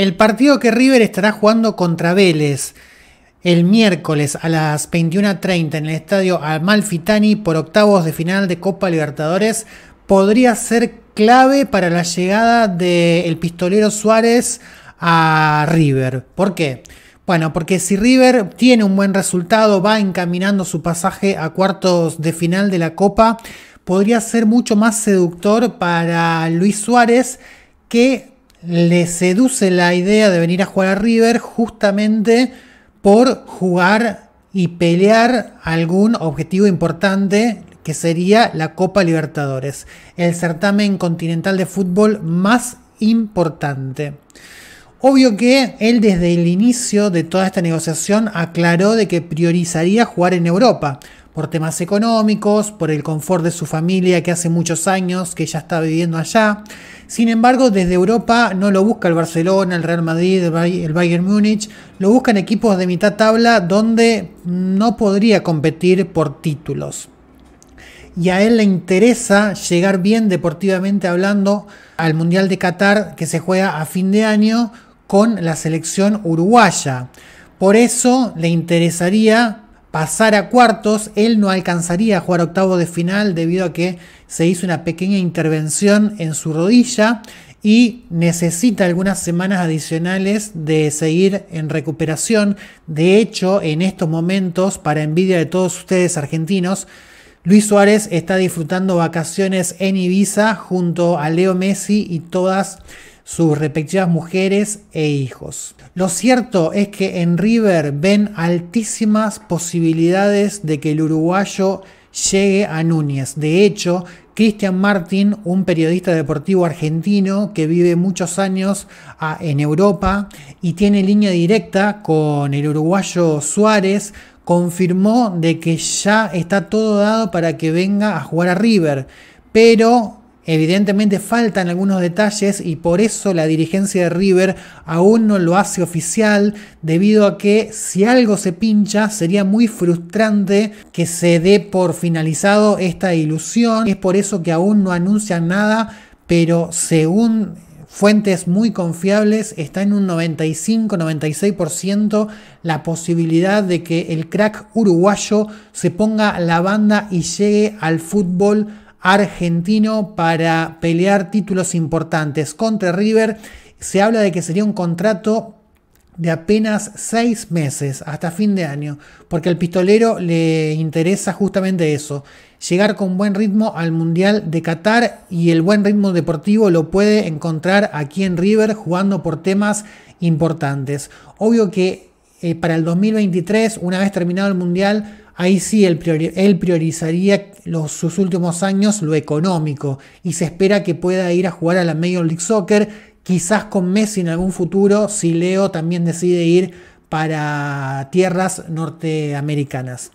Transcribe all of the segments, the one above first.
El partido que River estará jugando contra Vélez el miércoles a las 21.30 en el estadio Amalfitani por octavos de final de Copa Libertadores podría ser clave para la llegada del pistolero Suárez a River. ¿Por qué? Bueno, porque si River tiene un buen resultado, va encaminando su pasaje a cuartos de final de la Copa, podría ser mucho más seductor para Luis Suárez que le seduce la idea de venir a jugar a River justamente por jugar y pelear algún objetivo importante que sería la Copa Libertadores, el certamen continental de fútbol más importante. Obvio que él desde el inicio de toda esta negociación aclaró de que priorizaría jugar en Europa, por temas económicos, por el confort de su familia que hace muchos años que ya está viviendo allá. Sin embargo, desde Europa no lo busca el Barcelona, el Real Madrid, el Bayern Múnich, lo buscan equipos de mitad tabla donde no podría competir por títulos. Y a él le interesa llegar bien deportivamente hablando al Mundial de Qatar que se juega a fin de año con la selección uruguaya. Por eso le interesaría pasar a cuartos, él no alcanzaría a jugar octavo de final debido a que se hizo una pequeña intervención en su rodilla y necesita algunas semanas adicionales de seguir en recuperación. De hecho, en estos momentos, para envidia de todos ustedes argentinos, Luis Suárez está disfrutando vacaciones en Ibiza junto a Leo Messi y todas sus respectivas mujeres e hijos. Lo cierto es que en River ven altísimas posibilidades de que el uruguayo llegue a Núñez. De hecho, Cristian Martin, un periodista deportivo argentino que vive muchos años en Europa y tiene línea directa con el uruguayo Suárez, confirmó de que ya está todo dado para que venga a jugar a River. Pero Evidentemente faltan algunos detalles y por eso la dirigencia de River aún no lo hace oficial, debido a que si algo se pincha sería muy frustrante que se dé por finalizado esta ilusión. Es por eso que aún no anuncian nada, pero según fuentes muy confiables está en un 95-96% la posibilidad de que el crack uruguayo se ponga la banda y llegue al fútbol argentino para pelear títulos importantes contra River. Se habla de que sería un contrato de apenas seis meses hasta fin de año, porque al pistolero le interesa justamente eso, llegar con buen ritmo al Mundial de Qatar y el buen ritmo deportivo lo puede encontrar aquí en River jugando por temas importantes. Obvio que eh, para el 2023, una vez terminado el Mundial, Ahí sí, él, priorizaría los, sus últimos años lo económico y se espera que pueda ir a jugar a la Major League Soccer, quizás con Messi en algún futuro, si Leo también decide ir para tierras norteamericanas.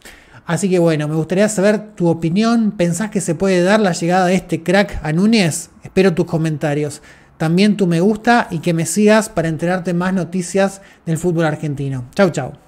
Así que bueno, me gustaría saber tu opinión. ¿Pensás que se puede dar la llegada de este crack a Núñez? Espero tus comentarios. También tu me gusta y que me sigas para enterarte más noticias del fútbol argentino. Chau, chau.